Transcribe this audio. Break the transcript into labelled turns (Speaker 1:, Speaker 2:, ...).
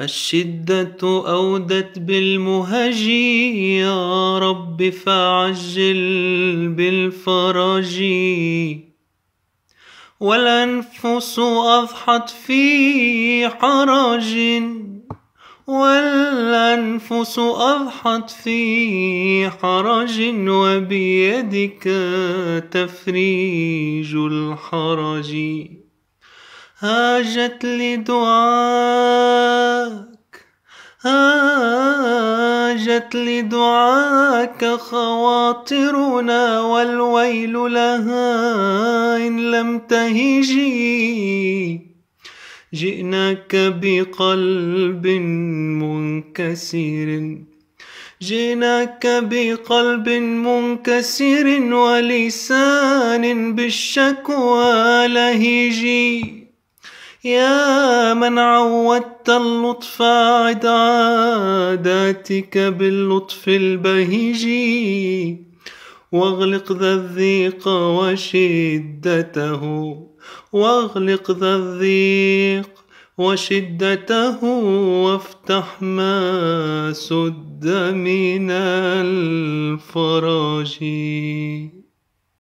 Speaker 1: الشدة أودت بالمهج يا رب فعجل بالفرج والأنفس أضحت في حرج والأنفس أضحت في حرج وبيدك تفريج الحرج هاجت لدعاك هاجت لدعاك خواطرنا والويل لها إن لم تهجي جئناك بقلب منكسر جئناك بقلب منكسر ولسان بالشكوى لهجي يا من عودت اللطف عداداتك باللطف البهيج واغلق ذا الضيق وشدته واغلق ذا الضيق وشدته وافتح ما سد من الفراج